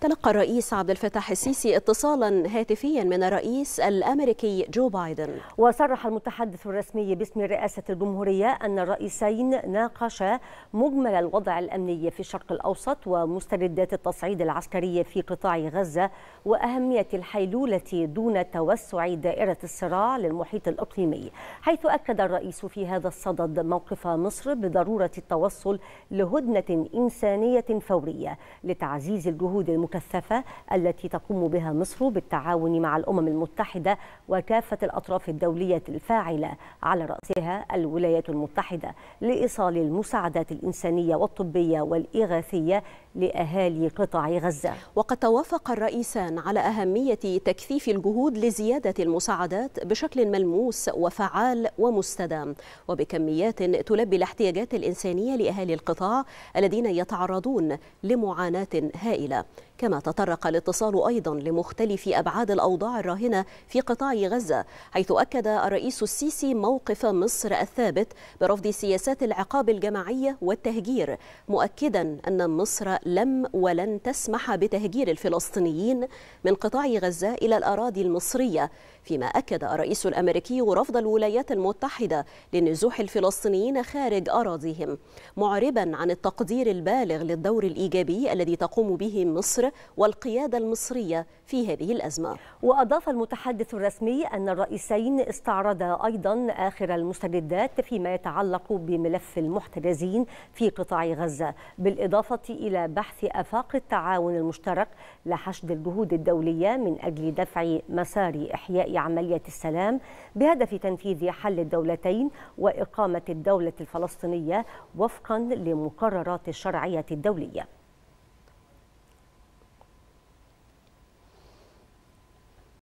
تلقى الرئيس عبد الفتاح السيسي اتصالا هاتفيا من الرئيس الامريكي جو بايدن وصرح المتحدث الرسمي باسم رئاسه الجمهوريه ان الرئيسين ناقشا مجمل الوضع الامني في الشرق الاوسط ومستردات التصعيد العسكري في قطاع غزه واهميه الحيلوله دون توسع دائره الصراع للمحيط الاقليمي حيث اكد الرئيس في هذا الصدد موقف مصر بضروره التوصل لهدنه انسانيه فوريه لتعزيز الجهود المتحدة المكثفة التي تقوم بها مصر بالتعاون مع الأمم المتحدة وكافة الأطراف الدولية الفاعلة على رأسها الولايات المتحدة لإيصال المساعدات الإنسانية والطبية والإغاثية لأهالي قطاع غزة وقد توافق الرئيسان على أهمية تكثيف الجهود لزيادة المساعدات بشكل ملموس وفعال ومستدام وبكميات تلبي الاحتياجات الإنسانية لأهالي القطاع الذين يتعرضون لمعاناة هائلة كما تطرق الاتصال أيضا لمختلف أبعاد الأوضاع الراهنة في قطاع غزة حيث أكد الرئيس السيسي موقف مصر الثابت برفض سياسات العقاب الجماعية والتهجير مؤكدا أن مصر لم ولن تسمح بتهجير الفلسطينيين من قطاع غزة إلى الأراضي المصرية فيما أكد الرئيس الأمريكي رفض الولايات المتحدة لنزوح الفلسطينيين خارج أراضيهم معربا عن التقدير البالغ للدور الإيجابي الذي تقوم به مصر والقيادة المصرية في هذه الأزمة وأضاف المتحدث الرسمي أن الرئيسين استعرضا أيضا آخر المستجدات فيما يتعلق بملف المحتجزين في قطاع غزة بالإضافة إلى بحث آفاق التعاون المشترك لحشد الجهود الدولية من أجل دفع مسار إحياء عملية السلام بهدف تنفيذ حل الدولتين وإقامة الدولة الفلسطينية وفقا لمقررات الشرعية الدولية